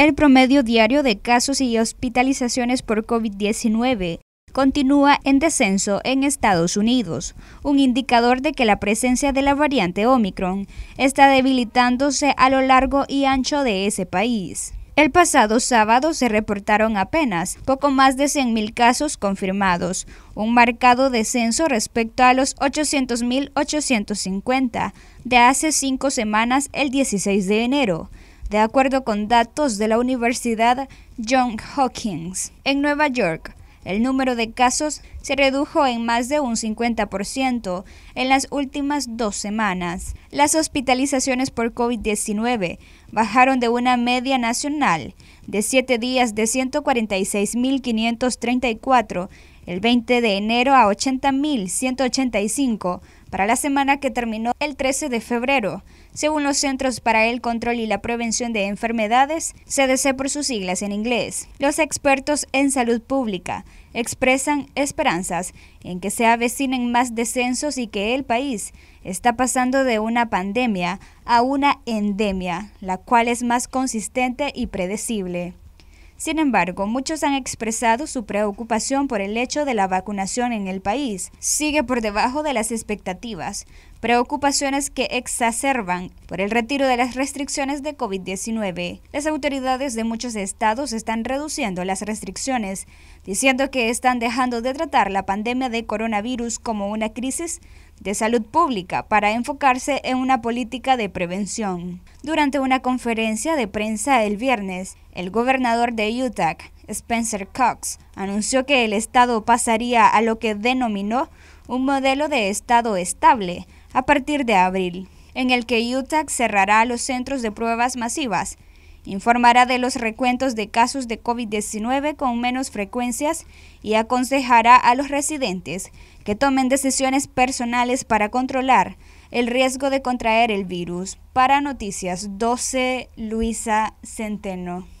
El promedio diario de casos y hospitalizaciones por COVID-19 continúa en descenso en Estados Unidos, un indicador de que la presencia de la variante Omicron está debilitándose a lo largo y ancho de ese país. El pasado sábado se reportaron apenas poco más de 100.000 casos confirmados, un marcado descenso respecto a los 800.850 de hace cinco semanas el 16 de enero, de acuerdo con datos de la Universidad John Hopkins. En Nueva York, el número de casos se redujo en más de un 50% en las últimas dos semanas. Las hospitalizaciones por COVID-19 bajaron de una media nacional de siete días de 146.534 el 20 de enero a 80.185 para la semana que terminó el 13 de febrero. Según los Centros para el Control y la Prevención de Enfermedades, CDC por sus siglas en inglés, los expertos en salud pública expresan esperanzas en que se avecinen más descensos y que el país está pasando de una pandemia a una endemia, la cual es más consistente y predecible. Sin embargo, muchos han expresado su preocupación por el hecho de la vacunación en el país. Sigue por debajo de las expectativas, preocupaciones que exacerban por el retiro de las restricciones de COVID-19. Las autoridades de muchos estados están reduciendo las restricciones, diciendo que están dejando de tratar la pandemia de coronavirus como una crisis de salud pública para enfocarse en una política de prevención. Durante una conferencia de prensa el viernes, el gobernador de Utah, Spencer Cox, anunció que el estado pasaría a lo que denominó un modelo de estado estable, a partir de abril, en el que Utah cerrará los centros de pruebas masivas, informará de los recuentos de casos de COVID-19 con menos frecuencias y aconsejará a los residentes que tomen decisiones personales para controlar el riesgo de contraer el virus. Para Noticias 12, Luisa Centeno.